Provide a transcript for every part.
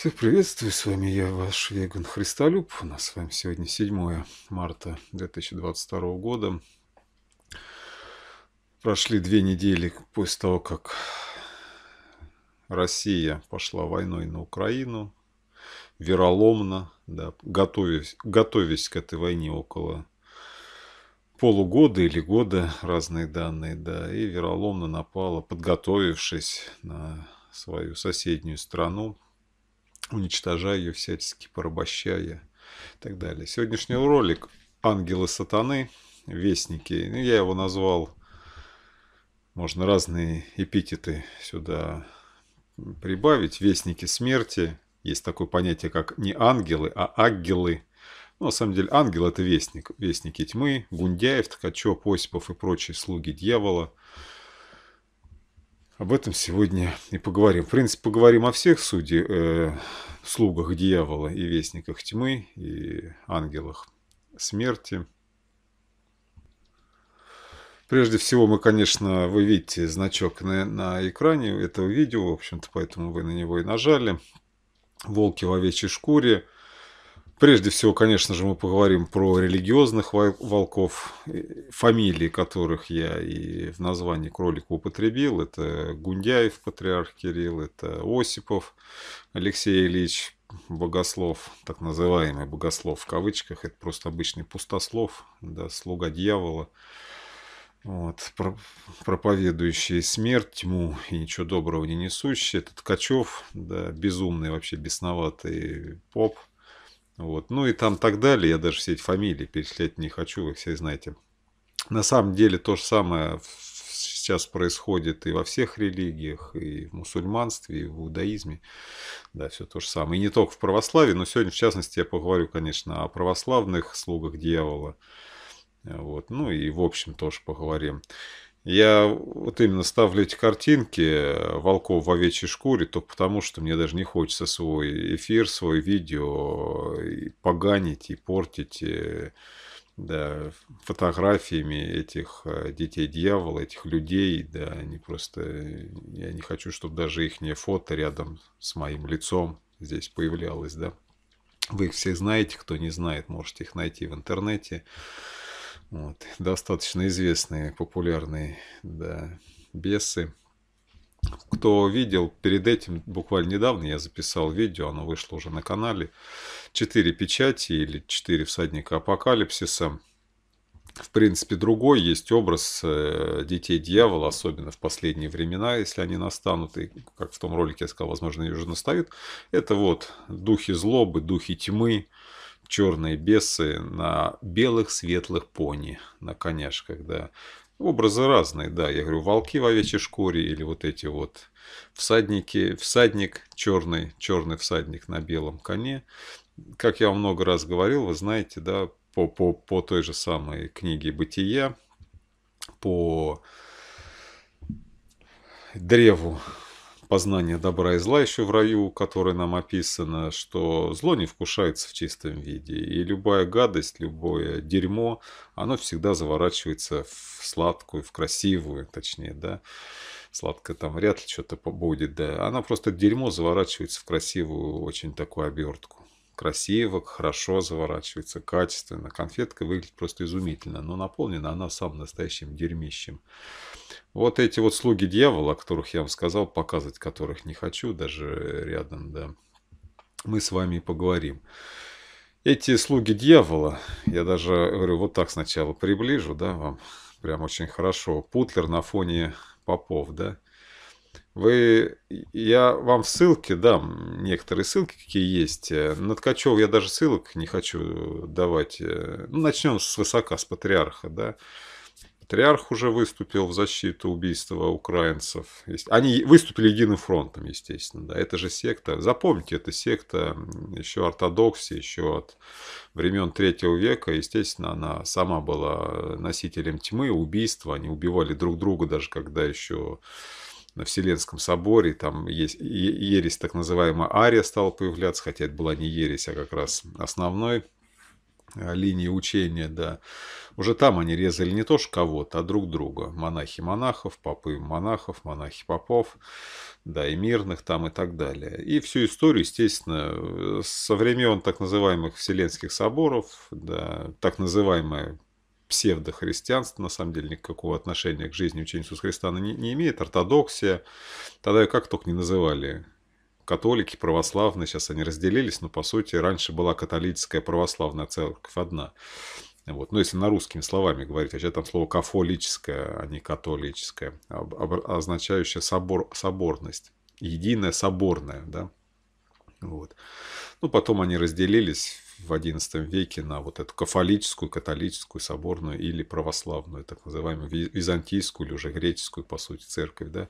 Всех приветствую, с вами я, ваш Веган Христолюб. У нас с вами сегодня 7 марта 2022 года. Прошли две недели после того, как Россия пошла войной на Украину, вероломно, да, готовясь, готовясь к этой войне около полугода или года, разные данные, да, и вероломно напала, подготовившись на свою соседнюю страну, уничтожая ее всячески, порабощая и так далее. Сегодняшний ролик «Ангелы сатаны», «Вестники», ну, я его назвал, можно разные эпитеты сюда прибавить, «Вестники смерти», есть такое понятие, как не ангелы, а аггелы. Но ну, на самом деле ангел – это вестник. Вестники тьмы, Гундяев, Ткачев, Осипов и прочие слуги дьявола – об этом сегодня и поговорим. В принципе, поговорим о всех суде, э, слугах дьявола и вестниках тьмы, и ангелах смерти. Прежде всего, мы, конечно, вы видите значок на, на экране этого видео, в общем-то, поэтому вы на него и нажали. Волки в овечьей шкуре – Прежде всего, конечно же, мы поговорим про религиозных волков, э, фамилии которых я и в названии кролика употребил. Это Гундяев, патриарх Кирилл, это Осипов, Алексей Ильич, богослов, так называемый богослов в кавычках, это просто обычный пустослов, да, слуга дьявола, вот, проповедующий смерть, тьму и ничего доброго не несущий. Это Ткачев, да, безумный, вообще бесноватый поп – вот. Ну и там так далее, я даже все эти фамилии перечислять не хочу, вы все знаете. На самом деле то же самое сейчас происходит и во всех религиях, и в мусульманстве, и в иудаизме. Да, все то же самое. И не только в православии, но сегодня, в частности, я поговорю, конечно, о православных слугах дьявола. Вот. Ну и в общем тоже поговорим. Я вот именно ставлю эти картинки э, волков в овечьей шкуре то потому, что мне даже не хочется свой эфир, свой видео э, поганить и портить э, да, фотографиями этих детей дьявола, этих людей. Да, они просто... Я не хочу, чтобы даже их фото рядом с моим лицом здесь появлялось, да. Вы их все знаете, кто не знает, можете их найти в интернете. Вот, достаточно известные, популярные да, бесы. Кто видел, перед этим буквально недавно я записал видео, оно вышло уже на канале. Четыре печати или четыре всадника апокалипсиса. В принципе, другой есть образ э, детей дьявола, особенно в последние времена, если они настанут, и, как в том ролике я сказал, возможно, они уже настают. Это вот духи злобы, духи тьмы, черные бесы на белых светлых пони, на коняшках, да. Образы разные, да. Я говорю, волки в овечьей шкуре или вот эти вот всадники, всадник черный, черный всадник на белом коне. Как я много раз говорил, вы знаете, да, по, по, по той же самой книге «Бытия», по древу познание добра и зла еще в раю, которое нам описано, что зло не вкушается в чистом виде, и любая гадость, любое дерьмо, оно всегда заворачивается в сладкую, в красивую, точнее, да, сладкое там вряд ли что-то будет, да, она просто дерьмо заворачивается в красивую очень такую обертку красиво, хорошо заворачивается, качественно. Конфетка выглядит просто изумительно, но наполнена она самым настоящим дерьмищем. Вот эти вот слуги дьявола, о которых я вам сказал, показывать которых не хочу, даже рядом, да, мы с вами поговорим. Эти слуги дьявола, я даже говорю, вот так сначала приближу, да, вам прям очень хорошо. Путлер на фоне попов, да. Вы, я вам ссылки дам, некоторые ссылки, какие есть. Э, на Ткачева я даже ссылок не хочу давать. Э, ну, начнем с высока, с патриарха, да. Патриарх уже выступил в защиту убийства украинцев. Они выступили единым фронтом, естественно. Да. Это же секта. Запомните, это секта еще ортодоксии, еще от времен третьего века. Естественно, она сама была носителем тьмы, убийства. Они убивали друг друга, даже когда еще на Вселенском соборе, там есть ересь, так называемая ария стала появляться, хотя это была не ересь, а как раз основной э, линии учения, да, уже там они резали не то что кого-то, а друг друга. Монахи монахов, попы монахов, монахи попов, да, и мирных там и так далее. И всю историю, естественно, э, со времен так называемых Вселенских соборов, да, так называемая псевдохристианство, на самом деле никакого отношения к жизни учения Иисуса Христа она не, не имеет, ортодоксия, тогда ее как только не называли, католики, православные, сейчас они разделились, но по сути раньше была католическая православная церковь одна. Вот. Но ну, если на русскими словами говорить, вообще там слово кафолическое, а не католическое, означающее собор, соборность, единая соборная, да, вот. Ну, потом они разделились, в XI веке на вот эту кафолическую, католическую, соборную или православную, так называемую византийскую или уже греческую, по сути, церковь, да.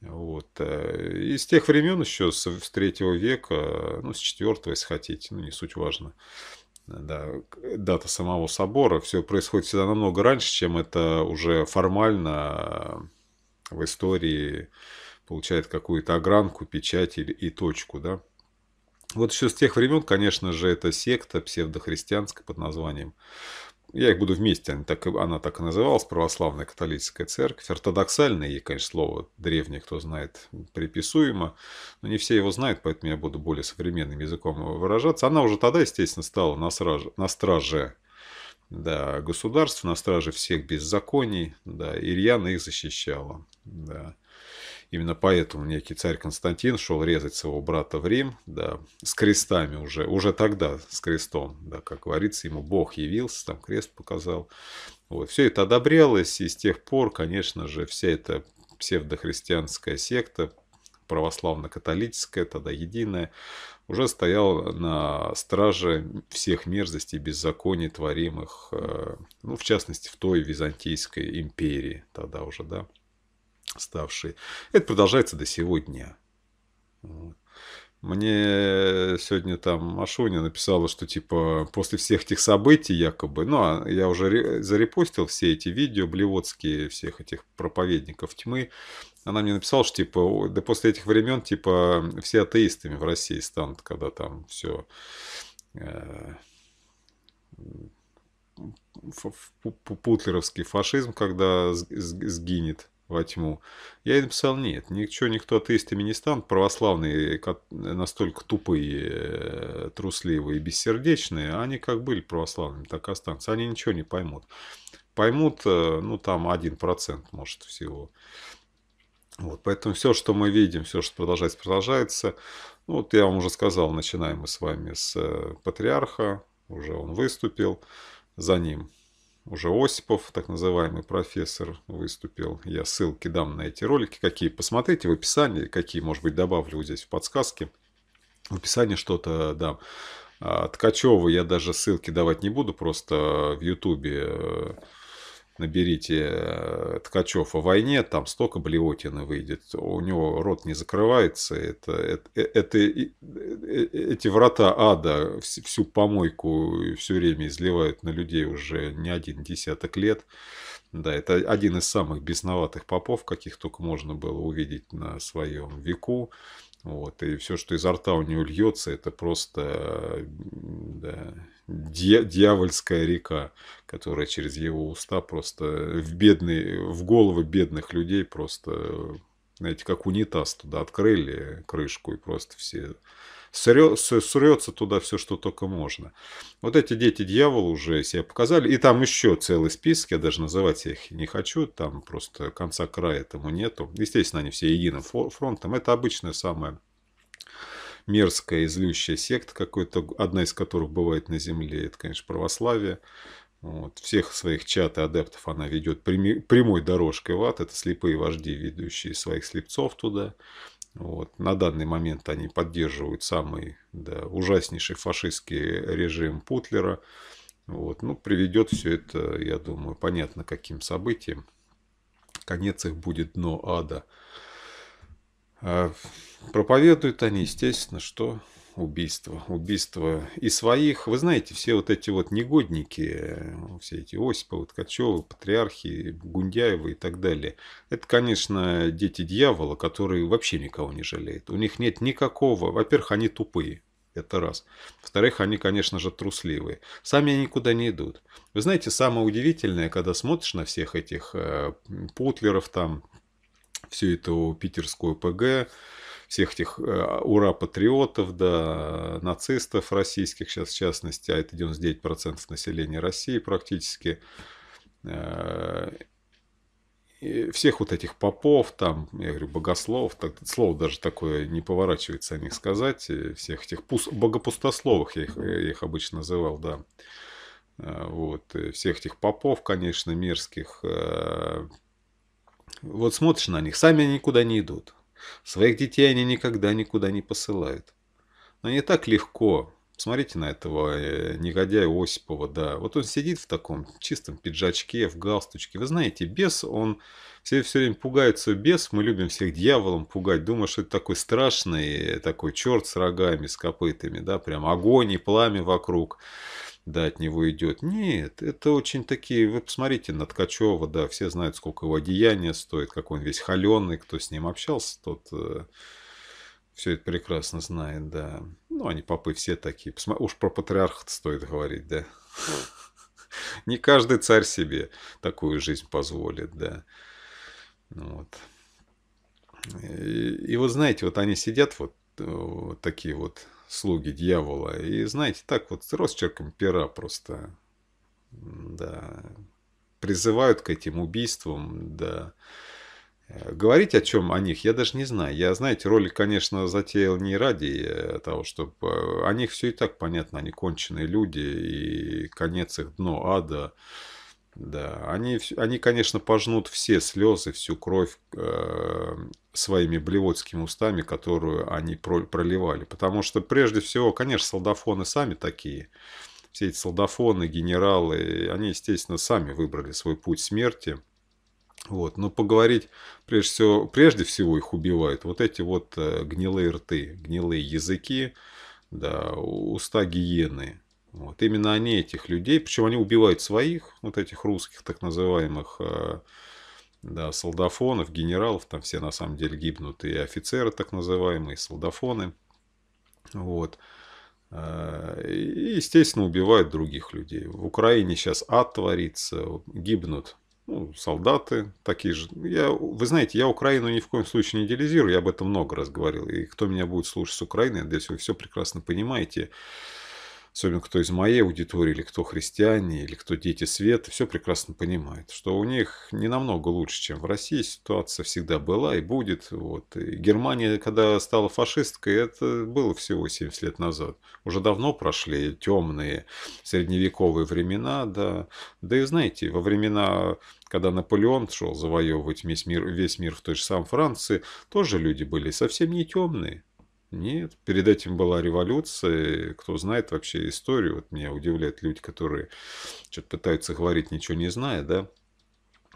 Вот. Э, и с тех времен еще, с, третьего века, ну, с четвертого, если хотите, ну, не суть важно, да, дата самого собора, все происходит всегда намного раньше, чем это уже формально э, в истории получает какую-то огранку, печать или и точку, да. Вот еще с тех времен, конечно же, это секта псевдохристианская под названием я их буду вместе, она так, она так и называлась, православная католическая церковь, ортодоксальное ей, конечно, слово древнее, кто знает, приписуемо, но не все его знают, поэтому я буду более современным языком выражаться. Она уже тогда, естественно, стала на, сраже, на страже да, государства, на страже всех беззаконий, да, Ирьяна их защищала, да. Именно поэтому некий царь Константин шел резать своего брата в Рим, да, с крестами уже, уже тогда с крестом, да, как говорится, ему Бог явился, там крест показал. Вот, все это одобрялось, и с тех пор, конечно же, вся эта псевдохристианская секта, православно-католическая, тогда единая, уже стояла на страже всех мерзостей, беззаконий, творимых, э, ну, в частности, в той Византийской империи тогда уже, да ставшие. Это продолжается до сегодня. Мне сегодня там Ашоня написала, что типа после всех этих событий якобы, ну, а я уже зарепостил все эти видео блевотские всех этих проповедников тьмы. Она мне написала, что типа, да после этих времен, типа, все атеистами в России станут, когда там все э, путлеровский фашизм, когда сгинет во тьму. Я ей написал, нет, ничего, никто атеистами не станут, православные э, э, настолько тупые, э, трусливые и бессердечные, а они как были православными, так и останутся, они ничего не поймут. Поймут, ну, там один процент может всего. Вот, поэтому все, что мы видим, все, что продолжается, продолжается. Ну, вот я вам уже сказал, начинаем мы с вами с патриарха, уже он выступил, за ним уже Осипов, так называемый профессор, выступил. Я ссылки дам на эти ролики, какие посмотрите в описании, какие, может быть, добавлю вот здесь в подсказке. В описании что-то дам. А, Ткачева я даже ссылки давать не буду, просто в Ютубе э, наберите э, Ткачев о войне, там столько Блевотина выйдет. У него рот не закрывается. Это, э, это, это, э, эти врата ада всю помойку все время изливают на людей уже не один десяток лет. Да, это один из самых бесноватых попов, каких только можно было увидеть на своем веку. Вот, и все, что изо рта у него льется, это просто да, дьявольская река, которая через его уста просто в бедные, в головы бедных людей просто, знаете, как унитаз туда открыли крышку и просто все срется туда все, что только можно. Вот эти дети дьявола уже себя показали. И там еще целый список, я даже называть их не хочу, там просто конца края этому нету. Естественно, они все единым фронтом. Это обычная самая мерзкая, излющая секта какой-то, одна из которых бывает на земле, это, конечно, православие. Вот. Всех своих чат и адептов она ведет прямой дорожкой в ад. Это слепые вожди, ведущие своих слепцов туда. Вот. На данный момент они поддерживают самый да, ужаснейший фашистский режим Путлера. Вот. Ну, приведет все это, я думаю, понятно каким событием. Конец их будет но ада. А, Проповедуют они, естественно, что убийство. Убийство и своих. Вы знаете, все вот эти вот негодники, э, все эти Осиповы, Ткачевы, Патриархи, Гундяевы и так далее. Это, конечно, дети дьявола, которые вообще никого не жалеют. У них нет никакого... Во-первых, они тупые. Это раз. Во-вторых, они, конечно же, трусливые. Сами они никуда не идут. Вы знаете, самое удивительное, когда смотришь на всех этих э, путлеров там, всю эту питерскую ПГ, всех этих э, ура-патриотов, да, нацистов российских сейчас в частности, а это 99% населения России практически, э, и всех вот этих попов, там, я говорю, богослов, так, слово даже такое не поворачивается о них сказать, э, всех этих пус, богопустословых, я их, я их обычно называл, да, вот, всех этих попов, конечно, мерзких, вот смотришь на них, сами они никуда не идут, Своих детей они никогда никуда не посылают. Но не так легко. Смотрите на этого э, негодяя Осипова, да. Вот он сидит в таком чистом пиджачке, в галстучке. Вы знаете, бес, он все, все время пугается бес. Мы любим всех дьяволом пугать. Думаю, что это такой страшный, э, такой черт с рогами, с копытами, да. Прям огонь и пламя вокруг да, от него идет. Нет, это очень такие, вы посмотрите на Ткачева, да, все знают, сколько его одеяния стоит, какой он весь холеный, кто с ним общался, тот э, все это прекрасно знает, да. Ну, они попы все такие. Посма... Уж про патриархат стоит говорить, да. Не каждый царь себе такую жизнь позволит, да. Ну вот. И, и вот знаете, вот они сидят вот, э, вот такие вот слуги дьявола. И знаете, так вот с росчерком пера просто, да, призывают к этим убийствам, да. Э, говорить о чем о них я даже не знаю. Я, знаете, ролик, конечно, затеял не ради э, того, чтобы... Э, о них все и так понятно, они конченые люди, и конец их дно ада. Да, они, они, конечно, пожнут все слезы, всю кровь э, своими блевотскими устами, которую они про, проливали. Потому что, прежде всего, конечно, солдафоны сами такие. Все эти солдафоны, генералы, они, естественно, сами выбрали свой путь смерти. Вот. Но поговорить, прежде всего, прежде всего их убивают вот эти вот э, гнилые рты, гнилые языки, да, уста гиены вот именно они этих людей, причем они убивают своих, вот этих русских так называемых э, да, солдафонов, генералов, там все на самом деле гибнут, и офицеры так называемые, и солдафоны. Вот. Э, и, естественно, убивают других людей. В Украине сейчас ад творится, гибнут ну, солдаты такие же. Я, вы знаете, я Украину ни в коем случае не идеализирую, я об этом много раз говорил. И кто меня будет слушать с Украины, я вы все прекрасно понимаете особенно кто из моей аудитории, или кто христиане, или кто дети света, все прекрасно понимает, что у них не намного лучше, чем в России. Ситуация всегда была и будет. Вот. И Германия, когда стала фашисткой, это было всего 70 лет назад. Уже давно прошли темные средневековые времена, да. Да и знаете, во времена когда Наполеон шел завоевывать весь мир, весь мир в той же самой Франции, тоже люди были совсем не темные. Нет, перед этим была революция, кто знает вообще историю, вот меня удивляют люди, которые что-то пытаются говорить, ничего не зная, да.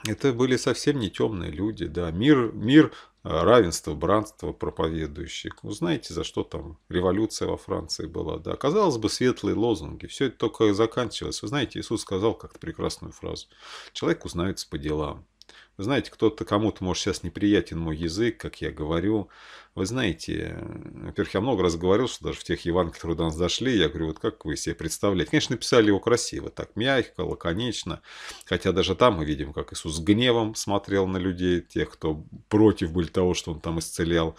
Это были совсем не темные люди, да, мир, мир а, равенство, братство проповедующих. Ну, знаете, за что там революция во Франции была, да. Казалось бы, светлые лозунги, все это только заканчивалось. Вы знаете, Иисус сказал как-то прекрасную фразу. Человек узнается по делам. Вы знаете, кто-то кому-то, может, сейчас неприятен мой язык, как я говорю. Вы знаете, во-первых, я много раз говорил, что даже в тех Евангелиях, которые до нас дошли, я говорю, вот как вы себе представляете. Конечно, написали его красиво, так мягко, лаконично. Хотя даже там мы видим, как Иисус с гневом смотрел на людей, тех, кто против были того, что он там исцелял.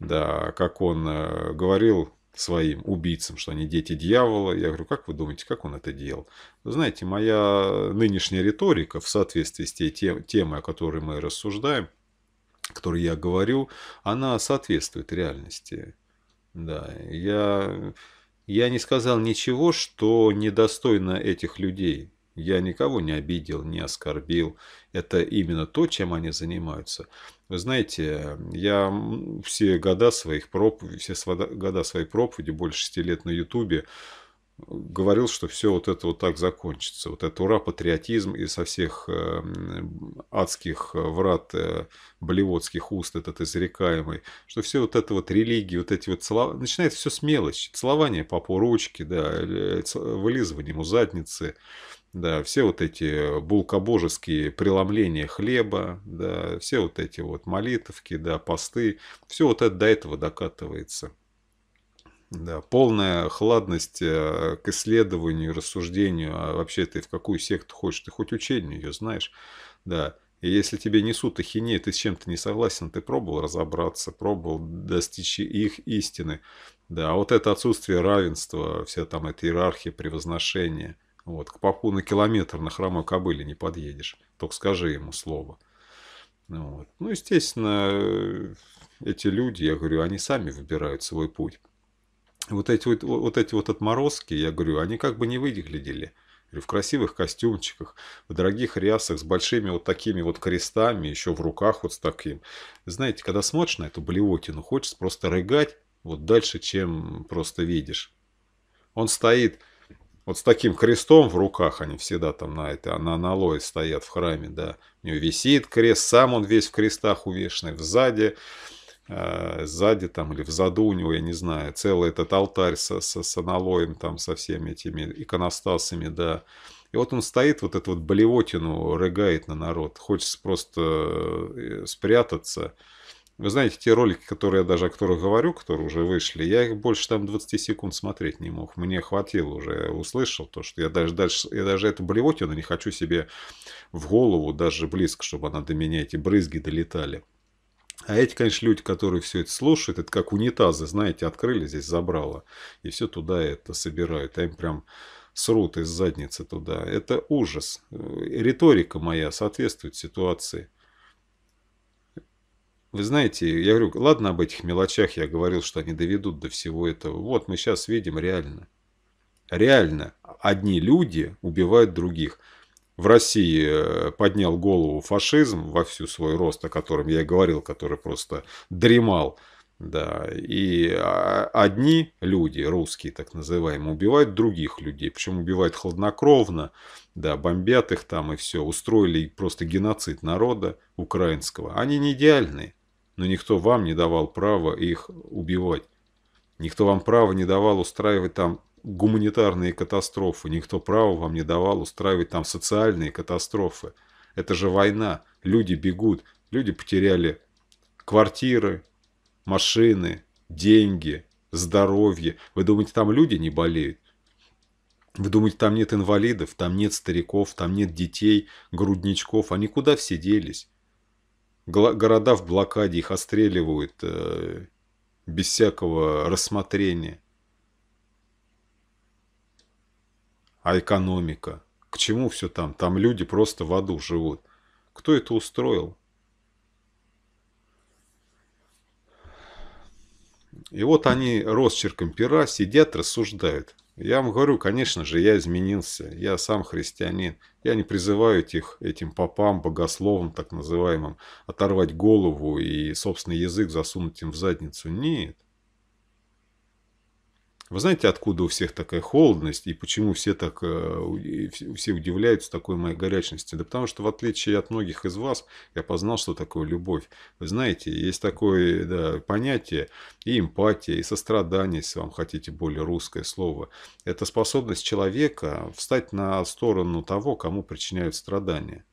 Да, как он э, говорил, своим убийцам, что они дети дьявола. Я говорю, как вы думаете, как он это делал? Вы знаете, моя нынешняя риторика в соответствии с тем темой, о которой мы рассуждаем, о которой я говорю, она соответствует реальности. Да, я, я не сказал ничего, что недостойно этих людей. Я никого не обидел, не оскорбил. Это именно то, чем они занимаются. Вы знаете, я все года своих проповедей, все года своей проповеди, больше шести лет на Ютубе, говорил, что все вот это вот так закончится. Вот это ура, патриотизм и со всех эм, адских э, врат э, болеводских уст этот изрекаемый, что все вот это вот религии, вот эти вот целования, начинает все с мелочи. Целование по ручки, да, э, вылизывание ему задницы, да, все вот эти булкобожеские преломления хлеба, да, все вот эти вот молитовки, да, посты, все вот это до этого докатывается. Да, полная хладность э, к исследованию, рассуждению, а вообще ты в какую секту хочешь, ты хоть учение ее знаешь, да, и если тебе несут ахинею, ты с чем-то не согласен, ты пробовал разобраться, пробовал достичь их истины. Да, а вот это отсутствие равенства, вся там эта иерархия, превозношение – вот, к попу на километр на хромой кобыле не подъедешь. Только скажи ему слово. Вот. Ну, естественно, э, эти люди, я говорю, они сами выбирают свой путь. Вот эти вот, вот эти вот отморозки, я говорю, они как бы не выглядели. В красивых костюмчиках, в дорогих рясах, с большими вот такими вот крестами, еще в руках вот с таким. Знаете, когда смотришь на эту блевотину, хочется просто рыгать вот дальше, чем просто видишь. Он стоит вот с таким крестом в руках они всегда там на этой а на аналое стоят в храме, да. У него висит крест, сам он весь в крестах увешанный, сзади, э, сзади там или взаду у него, я не знаю, целый этот алтарь со, со, с аналоем там, со всеми этими иконостасами, да. И вот он стоит, вот эту вот болевотину рыгает на народ. Хочется просто э, спрятаться. Вы знаете, те ролики, которые я даже о которых говорю, которые уже вышли, я их больше там 20 секунд смотреть не мог. Мне хватило уже, услышал то, что я даже дальше, я даже эту блевотину не хочу себе в голову, даже близко, чтобы она до меня, эти брызги долетали. А эти, конечно, люди, которые все это слушают, это как унитазы, знаете, открыли здесь, забрало, и все туда это собирают, а им прям срут из задницы туда. Это ужас. Э, риторика моя соответствует ситуации. Вы знаете, я говорю, ладно об этих мелочах, я говорил, что они доведут до всего этого. Вот мы сейчас видим реально. Реально одни люди убивают других. В России э, поднял голову фашизм во всю свой рост, о котором я и говорил, который просто дремал. Да, и а, одни люди, русские так называемые, убивают других людей, причем убивают хладнокровно, да, бомбят их там и все, устроили просто геноцид народа украинского. Они не идеальные, но никто вам не давал права их убивать. Никто вам права не давал устраивать там гуманитарные катастрофы, никто права вам не давал устраивать там социальные катастрофы. Это же война, люди бегут, люди потеряли квартиры, машины, деньги, здоровье. Вы думаете, там люди не болеют? Вы думаете, там нет инвалидов, там нет стариков, там нет детей, грудничков? Они куда все делись? города в блокаде, их отстреливают э, без всякого рассмотрения. А экономика? К чему все там? Там люди просто в аду живут. Кто это устроил? И вот они росчерком пера сидят, рассуждают. Я вам говорю, конечно же, я изменился, я сам христианин. Я не призываю этих, этим попам, богословам так называемым, оторвать голову и собственный язык засунуть им в задницу. Нет. Вы знаете, откуда у всех такая холодность и почему все так э, все удивляются такой моей горячности? Да потому что, в отличие от многих из вас, я познал, что такое любовь. Вы знаете, есть такое да, понятие и эмпатия, и сострадание, если вам хотите более русское слово. Это способность человека встать на сторону того, кому причиняют страдания.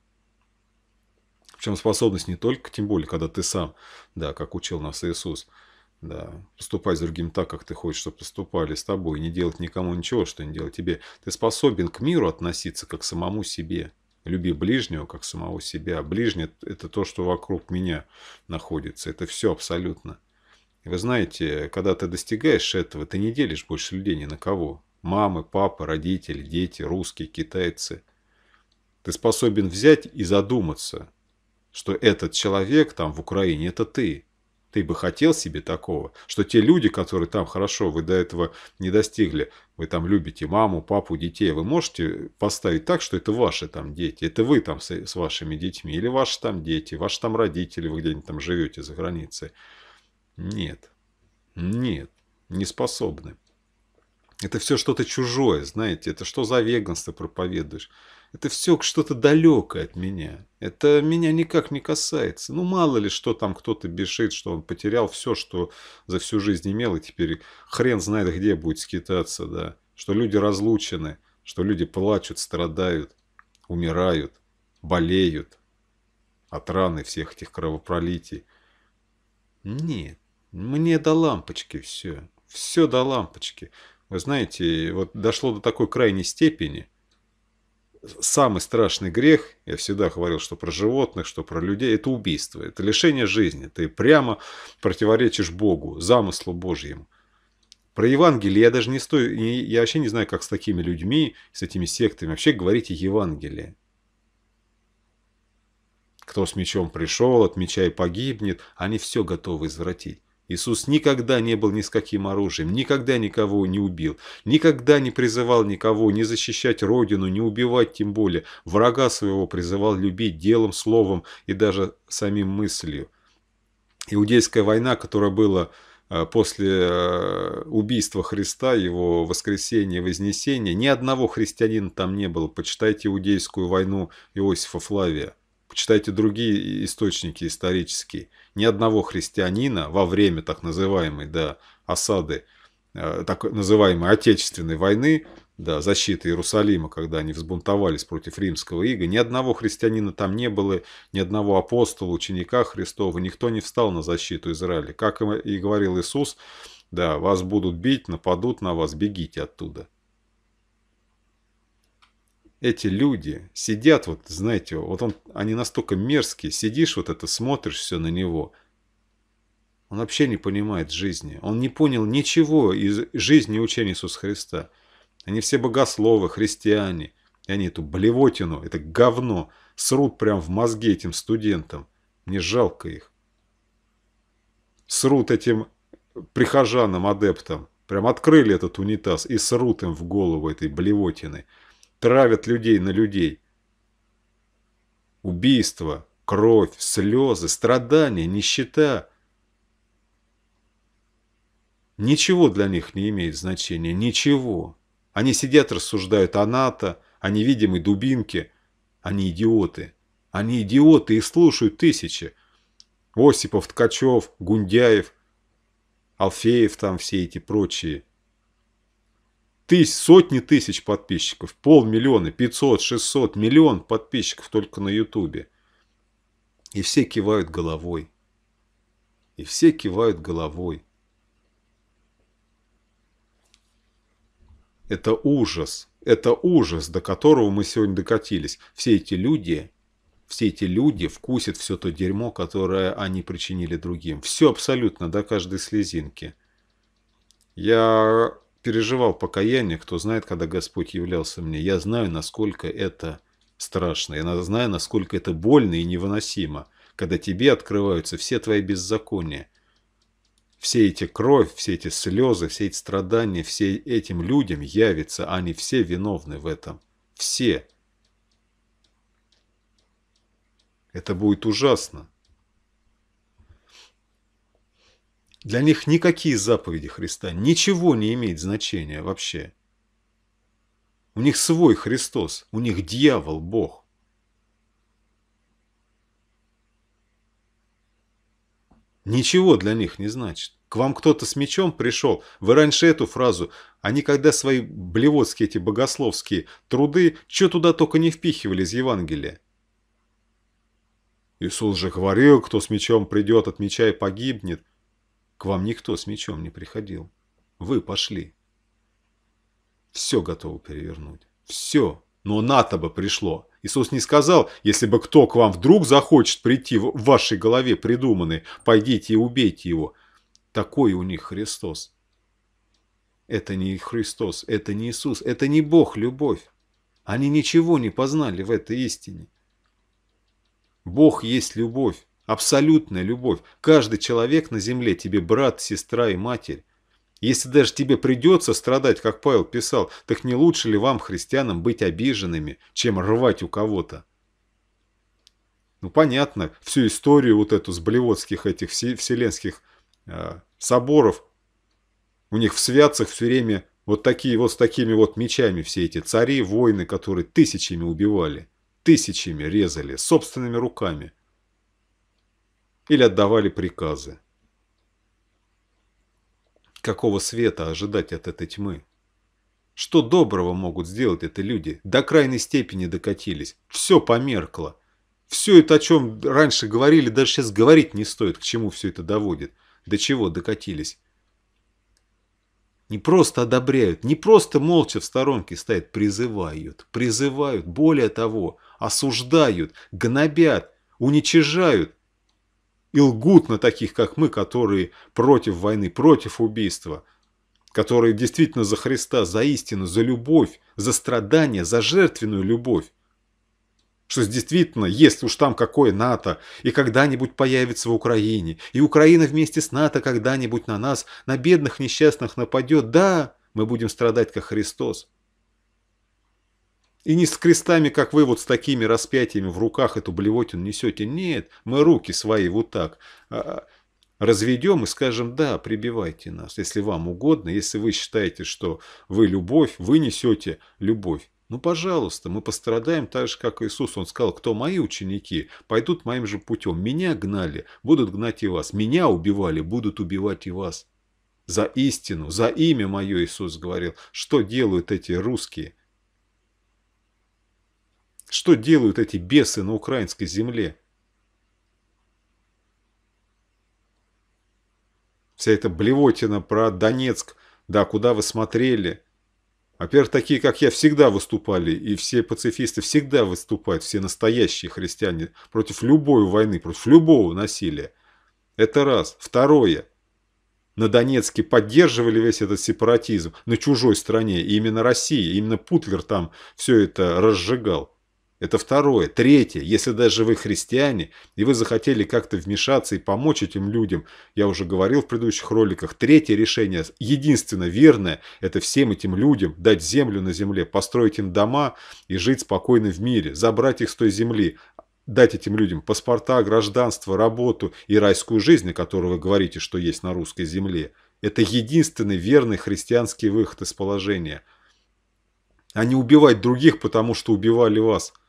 Причем способность не только, тем более, когда ты сам, да, как учил нас Иисус – да. Поступать с другим так, как ты хочешь, чтобы поступали с тобой. Не делать никому ничего, что не делать тебе. Ты способен к миру относиться, как к самому себе. Люби ближнего, как самого себя. Ближний это то, что вокруг меня находится. Это все абсолютно. вы знаете, когда ты достигаешь этого, ты не делишь больше людей ни на кого. Мамы, папы, родители, дети, русские, китайцы. Ты способен взять и задуматься, что этот человек там в Украине – это ты – ты бы хотел себе такого, что те люди, которые там хорошо, вы до этого не достигли, вы там любите маму, папу, детей, вы можете поставить так, что это ваши там дети, это вы там с, с вашими детьми, или ваши там дети, ваши там родители, вы где-нибудь там живете за границей. Нет, нет, не способны. Это все что-то чужое, знаете, это что за веганство проповедуешь? Это все что-то далекое от меня. Это меня никак не касается. Ну, мало ли, что там кто-то бешит, что он потерял все, что за всю жизнь имел, и теперь хрен знает, где будет скитаться, да. Что люди разлучены, что люди плачут, страдают, умирают, болеют от раны всех этих кровопролитий. Нет, мне до лампочки все. Все до лампочки. Вы знаете, вот дошло до такой крайней степени – самый страшный грех, я всегда говорил, что про животных, что про людей, это убийство, это лишение жизни. Ты прямо противоречишь Богу, замыслу Божьему. Про Евангелие я даже не стою, я вообще не знаю, как с такими людьми, с этими сектами вообще говорить о Евангелии. Кто с мечом пришел, от меча и погибнет, они все готовы извратить. Иисус никогда не был ни с каким оружием, никогда никого не убил, никогда не призывал никого не защищать родину, не убивать тем более. Врага своего призывал любить делом, словом и даже самим мыслью. Иудейская война, которая была э, после э, убийства Христа, его воскресения, вознесения, ни одного христианина там не было. Почитайте Иудейскую войну Иосифа Флавия. Почитайте другие источники исторические. Ни одного христианина во время так называемой да, осады, э, так называемой Отечественной войны, да, защиты Иерусалима, когда они взбунтовались против римского ига, ни одного христианина там не было, ни одного апостола, ученика Христова, никто не встал на защиту Израиля. Как и говорил Иисус, да, вас будут бить, нападут на вас, бегите оттуда эти люди сидят, вот знаете, вот он, они настолько мерзкие, сидишь вот это, смотришь все на него. Он вообще не понимает жизни. Он не понял ничего из жизни и учения Иисуса Христа. Они все богословы, христиане. И они эту блевотину, это говно срут прям в мозге этим студентам. Мне жалко их. Срут этим прихожанам, адептам. Прям открыли этот унитаз и срут им в голову этой блевотины травят людей на людей. Убийства, кровь, слезы, страдания, нищета. Ничего для них не имеет значения, ничего. Они сидят, рассуждают о НАТО, о невидимой дубинке. Они идиоты. Они идиоты и слушают тысячи. Осипов, Ткачев, Гундяев, Алфеев там все эти прочие – тысяч, сотни тысяч подписчиков, полмиллиона, 500, 600, миллион подписчиков только на Ютубе. И все кивают головой. И все кивают головой. Это ужас. Это ужас, до которого мы сегодня докатились. Все эти люди, все эти люди вкусят все то дерьмо, которое они причинили другим. Все абсолютно, до каждой слезинки. Я переживал покаяние, кто знает, когда Господь являлся мне. Я знаю, насколько это страшно. Я знаю, насколько это больно и невыносимо, когда тебе открываются все твои беззакония. Все эти кровь, все эти слезы, все эти страдания, все этим людям явятся, а они все виновны в этом. Все. Это будет ужасно. Для них никакие заповеди Христа, ничего не имеет значения вообще. У них свой Христос, у них дьявол Бог. Ничего для них не значит. К вам кто-то с мечом пришел, вы раньше эту фразу, они «А когда свои блевотские эти богословские труды, что туда только не впихивали из Евангелия. Иисус же говорил, кто с мечом придет, от меча и погибнет. К вам никто с мечом не приходил. Вы пошли. Все готово перевернуть. Все. Но НАТО бы пришло. Иисус не сказал, если бы кто к вам вдруг захочет прийти в вашей голове придуманный, пойдите и убейте его. Такой у них Христос. Это не Христос, это не Иисус, это не Бог любовь. Они ничего не познали в этой истине. Бог есть любовь абсолютная любовь. Каждый человек на земле тебе брат, сестра и матерь. Если даже тебе придется страдать, как Павел писал, так не лучше ли вам, христианам, быть обиженными, чем рвать у кого-то? Ну, понятно, всю историю вот эту с блевотских этих вселенских э, соборов, у них в святцах все время вот такие вот с такими вот мечами все эти цари, воины, которые тысячами убивали, тысячами резали, собственными руками – или отдавали приказы. Какого света ожидать от этой тьмы? Что доброго могут сделать эти люди? До крайней степени докатились. Все померкло. Все это, о чем раньше говорили, даже сейчас говорить не стоит, к чему все это доводит. До чего докатились. Не просто одобряют, не просто молча в сторонке стоят, призывают, призывают, более того, осуждают, гнобят, уничижают, и лгут на таких, как мы, которые против войны, против убийства, которые действительно за Христа, за истину, за любовь, за страдания, за жертвенную любовь. Что действительно, если уж там какое НАТО, и когда-нибудь появится в Украине, и Украина вместе с НАТО когда-нибудь на нас, на бедных несчастных нападет, да, мы будем страдать, как Христос. И не с крестами, как вы вот с такими распятиями в руках эту блевотину несете. Нет, мы руки свои вот так а, а, разведем и скажем, да, прибивайте нас, если вам угодно, если вы считаете, что вы любовь, вы несете любовь. Ну, пожалуйста, мы пострадаем так же, как Иисус. Он сказал, кто мои ученики, пойдут моим же путем. Меня гнали, будут гнать и вас. Меня убивали, будут убивать и вас. За истину, за имя мое Иисус говорил. Что делают эти русские? Что делают эти бесы на украинской земле? Вся эта блевотина про Донецк, да, куда вы смотрели? Во-первых, а такие, как я, всегда выступали, и все пацифисты всегда выступают, все настоящие христиане, против любой войны, против любого насилия. Это раз. Второе. На Донецке поддерживали весь этот сепаратизм на чужой стране, и именно Россия, именно Путлер там все это разжигал. Это второе. Третье. Если даже вы христиане, и вы захотели как-то вмешаться и помочь этим людям, я уже говорил в предыдущих роликах, третье решение, единственно верное, это всем этим людям дать землю на земле, построить им дома и жить спокойно в мире, забрать их с той земли, дать этим людям паспорта, гражданство, работу и райскую жизнь, о которой вы говорите, что есть на русской земле. Это единственный верный христианский выход из положения. А не убивать других, потому что убивали вас –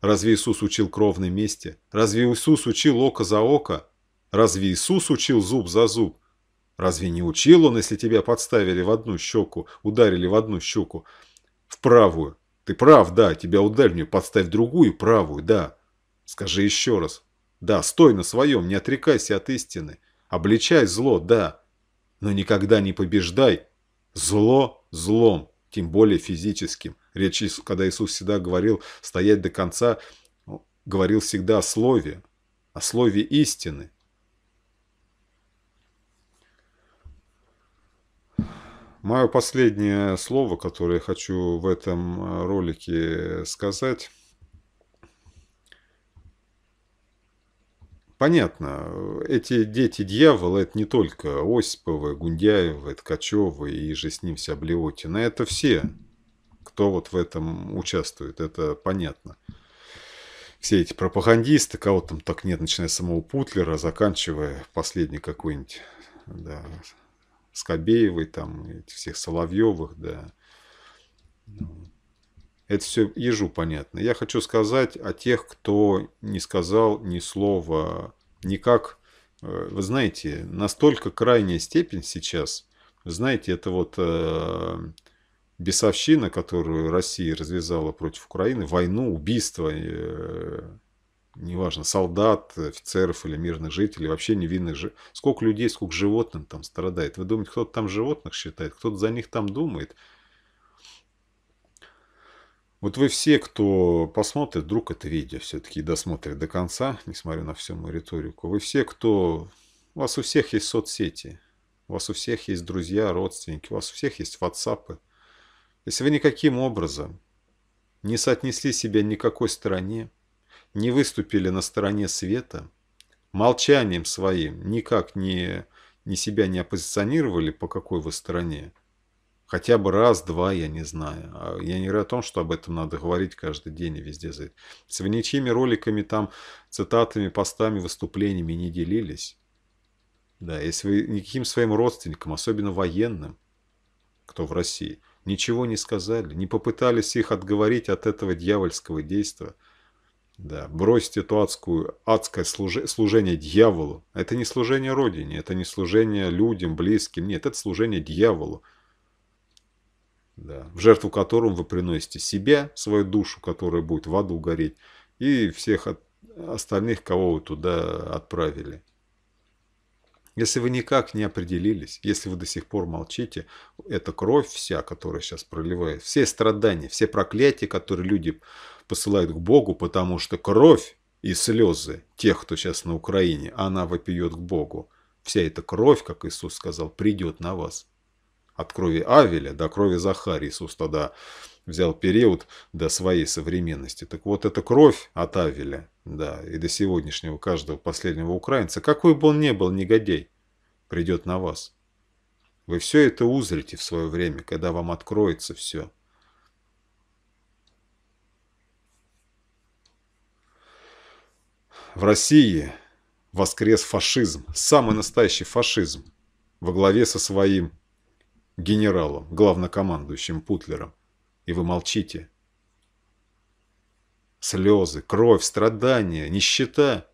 Разве Иисус учил кровной мести? Разве Иисус учил око за око? Разве Иисус учил зуб за зуб? Разве не учил он, если тебя подставили в одну щеку, ударили в одну щеку? В правую. Ты прав, да, тебя ударили, подставь другую, правую, да. Скажи еще раз. Да, стой на своем, не отрекайся от истины. Обличай зло, да. Но никогда не побеждай. Зло злом тем более физическим. Речь, когда Иисус всегда говорил «стоять до конца», ну, говорил всегда о слове, о слове истины. Мое последнее слово, которое я хочу в этом э, ролике сказать, Понятно, эти дети дьявола – это не только Осипова, Гундяева, Ткачева и же с ним вся Блевотина. Это все, кто вот в этом участвует, это понятно. Все эти пропагандисты, кого там так нет, начиная с самого Путлера, заканчивая последний какой-нибудь, да, Скобеевой, там, этих всех Соловьевых, да. Ну, это все ежу понятно. Я хочу сказать о тех, кто не сказал ни слова, никак. Э, вы знаете, настолько крайняя степень сейчас, знаете, это вот э, бесовщина, которую Россия развязала против Украины, войну, убийство, э, неважно, солдат, офицеров или мирных жителей, вообще невинных. ж. Сколько людей, сколько животных там страдает. Вы думаете, кто-то там животных считает, кто-то за них там думает – вот вы все, кто посмотрит вдруг это видео, все-таки досмотрит до конца, несмотря на всю мою риторику, вы все, кто... У вас у всех есть соцсети, у вас у всех есть друзья, родственники, у вас у всех есть ватсапы. Если вы никаким образом не соотнесли себя никакой стороне, не выступили на стороне света, молчанием своим никак не, не себя не оппозиционировали, по какой вы стороне, Хотя бы раз-два, я не знаю. А я не говорю о том, что об этом надо говорить каждый день и везде. С виничьими роликами, там, цитатами, постами, выступлениями не делились. Да, если вы никаким своим родственникам, особенно военным, кто в России, ничего не сказали, не попытались их отговорить от этого дьявольского действия, да, бросить эту адскую, адское служи, служение дьяволу. Это не служение Родине, это не служение людям, близким. Нет, это служение дьяволу да, в жертву которому вы приносите себя, свою душу, которая будет в аду гореть, и всех от, остальных, кого вы туда отправили. Если вы никак не определились, если вы до сих пор молчите, эта кровь вся, которая сейчас проливает, все страдания, все проклятия, которые люди посылают к Богу, потому что кровь и слезы тех, кто сейчас на Украине, она вопиет к Богу. Вся эта кровь, как Иисус сказал, придет на вас от крови Авеля до крови Захарии, Иисус тогда взял период до своей современности. Так вот, эта кровь от Авеля, да, и до сегодняшнего каждого последнего украинца, какой бы он ни был негодей придет на вас. Вы все это узрите в свое время, когда вам откроется все. В России воскрес фашизм, самый настоящий фашизм, во главе со своим генералом, главнокомандующим Путлером. И вы молчите. Слезы, кровь, страдания, нищета.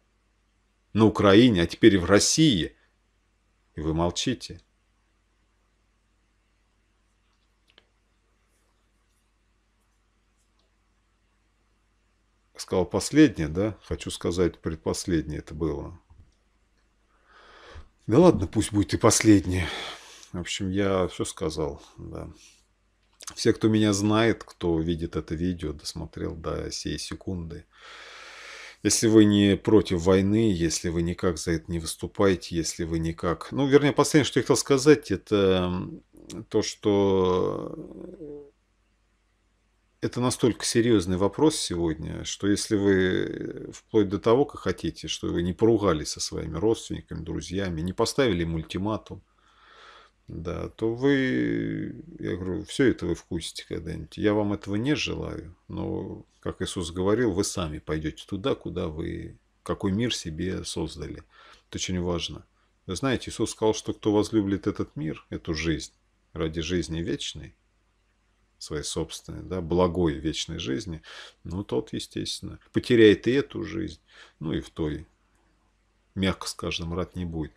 На Украине, а теперь и в России. И вы молчите. Сказал последнее, да? Хочу сказать, предпоследнее это было. Да ладно, пусть будет и последнее. В общем, я все сказал, да. Все, кто меня знает, кто видит это видео, досмотрел до сей секунды. Если вы не против войны, если вы никак за это не выступаете, если вы никак... Ну, вернее, последнее, что я хотел сказать, это то, что это настолько серьезный вопрос сегодня, что если вы вплоть до того, как хотите, что вы не поругались со своими родственниками, друзьями, не поставили им ультиматум, да, то вы, я говорю, все это вы вкусите когда-нибудь. Я вам этого не желаю, но, как Иисус говорил, вы сами пойдете туда, куда вы, какой мир себе создали. Это очень важно. Вы знаете, Иисус сказал, что кто возлюбит этот мир, эту жизнь, ради жизни вечной, своей собственной, да, благой вечной жизни, ну, тот, естественно, потеряет и эту жизнь, ну, и в той, мягко скажем, рад не будет.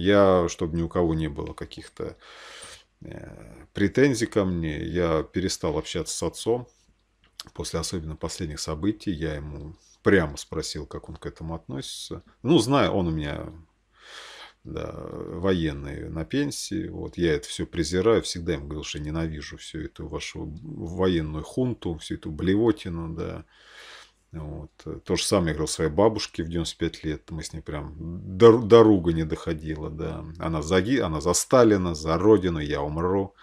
Я, чтобы ни у кого не было каких-то э, претензий ко мне, я перестал общаться с отцом. После особенно последних событий я ему прямо спросил, как он к этому относится. Ну, знаю, он у меня да, военные на пенсии. Вот я это все презираю, всегда ему говорил, что ненавижу всю эту вашу военную хунту, всю эту блевотину, да. Вот. Э, то же самое, я говорил, своей бабушке в 95 лет. Мы с ней прям до, до не доходила Да. Она, за, она за Сталина, за Родину, я умру.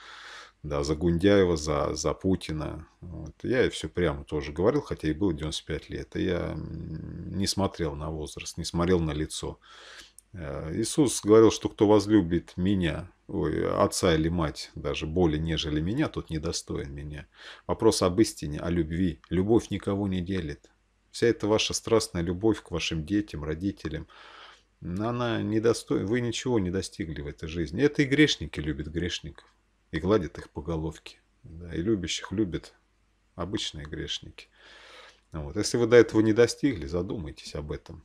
Да, за Гундяева, за, за Путина. Вот. Я ей все прямо тоже говорил, хотя и было 95 лет. И я не смотрел на возраст, не смотрел на лицо. Э, Иисус говорил, что кто возлюбит меня, ой, отца или мать, даже более, нежели меня, тот недостоин меня. Вопрос об истине, о любви. Любовь никого не делит. Вся эта ваша страстная любовь к вашим детям, родителям, она недостойна. Вы ничего не достигли в этой жизни. Это и грешники любят грешников. И гладят их по головке. Да, и любящих любят обычные грешники. Вот. Если вы до этого не достигли, задумайтесь об этом.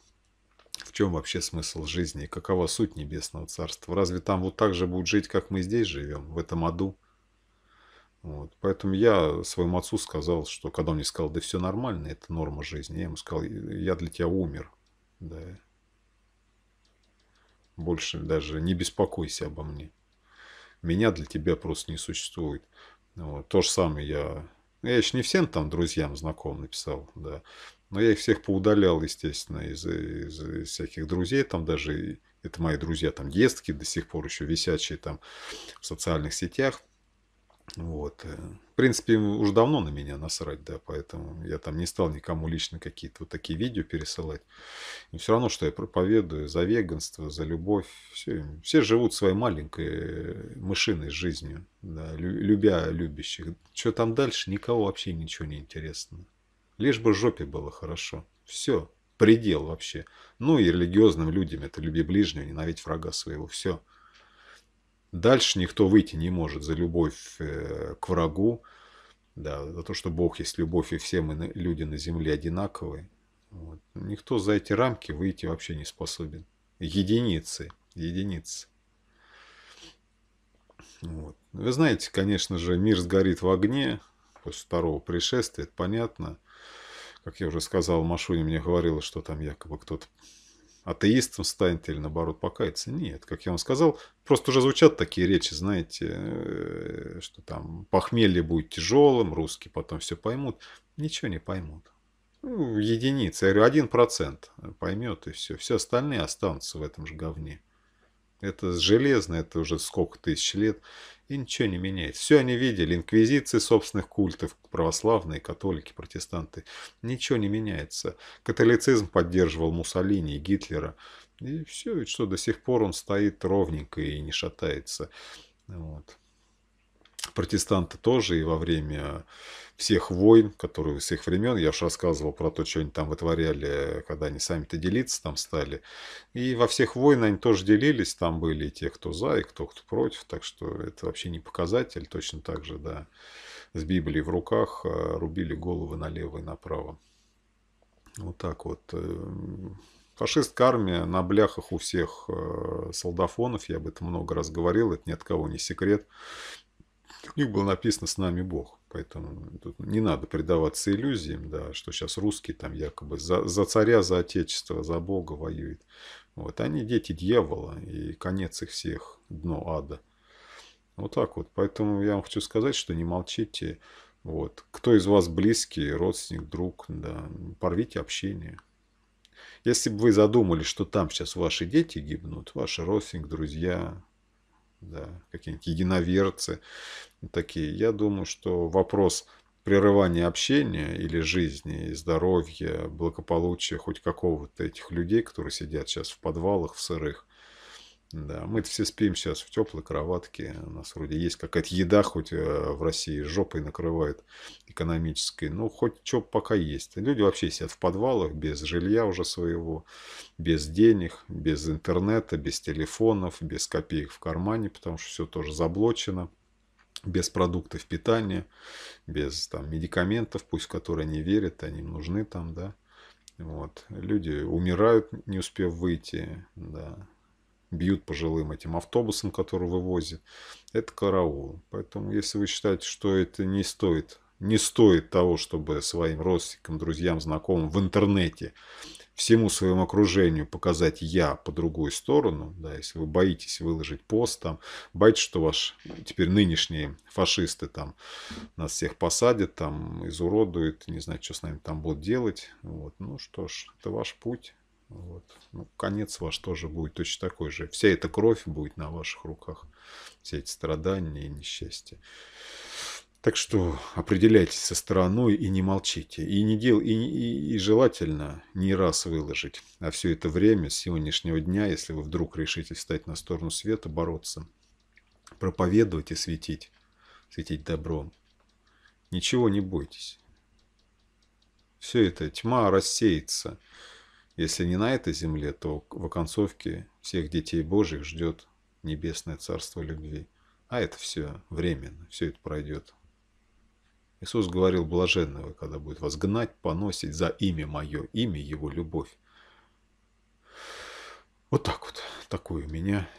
В чем вообще смысл жизни и какова суть Небесного Царства? Разве там вот так же будут жить, как мы здесь живем, в этом аду? Вот. Поэтому я своему отцу сказал, что когда он мне сказал, да все нормально, это норма жизни, я ему сказал, я для тебя умер. Да. Больше даже не беспокойся обо мне. Меня для тебя просто не существует. Вот. То же самое я... Ну, я еще не всем там друзьям, знакомым написал, да. Но я их всех поудалял, естественно, из, из, из всяких друзей. Там даже, это мои друзья, там детские до сих пор еще висячие там в социальных сетях. Вот. Э, в принципе, уже давно на меня насрать, да, поэтому я там не стал никому лично какие-то вот такие видео пересылать. И все равно, что я проповедую за веганство, за любовь. Все, все живут своей маленькой э, мышиной жизнью, да, любя любящих. Что там дальше, никого вообще ничего не интересно. Лишь бы жопе было хорошо. Все, предел вообще. Ну и религиозным людям это люби ближнего, ненавидь врага своего. Все. Дальше никто выйти не может за любовь э, к врагу, да, за то, что Бог есть любовь, и все мы люди на земле одинаковые. Вот. Никто за эти рамки выйти вообще не способен. Единицы, единицы. Вот. Вы знаете, конечно же, мир сгорит в огне после второго пришествия, это понятно. Как я уже сказал, Машуня мне говорила, что там якобы кто-то атеистом станет или наоборот покаяться. Нет, как я вам сказал, просто уже звучат такие речи, знаете, э, что там похмелье будет тяжелым, русские потом все поймут. Ничего не поймут. Ну, единицы, я говорю, 1% поймет и все. Все остальные останутся в этом же говне. Это железно, это уже сколько тысяч лет. И ничего не меняет. Все они видели. Инквизиции собственных культов, православные, католики, протестанты. Ничего не меняется. Католицизм поддерживал Муссолини и Гитлера. И все, ведь что до сих пор он стоит ровненько и не шатается. Вот протестанты тоже, и во время всех войн, которые у всех времен, я уж рассказывал про то, что они там вытворяли, когда они сами-то делиться там стали. И во всех войнах они тоже делились, там были и те, кто за, и кто, кто против, так что это вообще не показатель, точно так же, да, с Библией в руках э, рубили головы налево и направо. Вот так вот. Э, фашистская армия на бляхах у всех э, солдафонов, я об этом много раз говорил, это ни от кого не секрет у них было написано «С нами Бог». Поэтому тут не надо предаваться иллюзиям, да, что сейчас русские там якобы за, за царя, за отечество, за Бога воюют. Вот. Они дети дьявола, и конец их всех, дно ада. Вот так вот. Поэтому я вам хочу сказать, что не молчите. Вот. Кто из вас близкий, родственник, друг, да, порвите общение. Если бы вы задумали, что там сейчас ваши дети гибнут, ваши родственники, друзья, да, какие-нибудь единоверцы, такие. Я думаю, что вопрос прерывания общения или жизни, и здоровья, благополучия хоть какого-то этих людей, которые сидят сейчас в подвалах, в сырых. Да, мы все спим сейчас в теплой кроватке, у нас вроде есть какая-то еда, хоть э, в России жопой накрывает экономической, но ну, хоть что пока есть. Люди вообще сидят в подвалах без жилья уже своего, без денег, без интернета, без телефонов, без копеек в кармане, потому что все тоже заблочено без продуктов питания, без там, медикаментов, пусть в которые не верят, они им нужны там, да. Вот. Люди умирают, не успев выйти, да. бьют пожилым этим автобусом, который вывозит. Это караул. Поэтому, если вы считаете, что это не стоит, не стоит того, чтобы своим родственникам, друзьям, знакомым в интернете всему своему окружению показать «я» по другую сторону, да, если вы боитесь выложить пост, там, боитесь, что ваш теперь нынешние фашисты там нас всех посадят, там, изуродуют, не знаю, что с нами там будут делать, вот, ну что ж, это ваш путь. Вот. Ну, конец ваш тоже будет точно такой же. Вся эта кровь будет на ваших руках. Все эти страдания и несчастья. Так что определяйтесь со стороной и не молчите. И, не дел, и, и, и желательно не раз выложить. А все это время, с сегодняшнего дня, если вы вдруг решите встать на сторону света, бороться, проповедовать и светить, светить добром, ничего не бойтесь. Все это тьма рассеется. Если не на этой земле, то в оконцовке всех детей Божьих ждет небесное царство любви. А это все временно, все это пройдет Иисус говорил блаженного, когда будет вас гнать, поносить за имя мое, имя его любовь. Вот так вот, такое у меня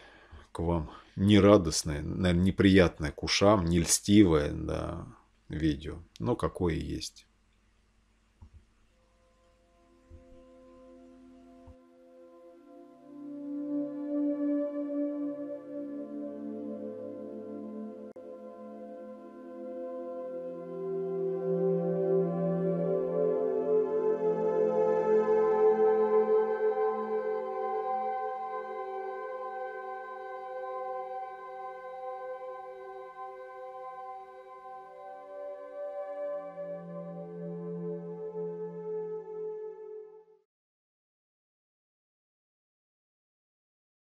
к вам нерадостное, наверное, неприятное к ушам, не да, видео, но какое есть.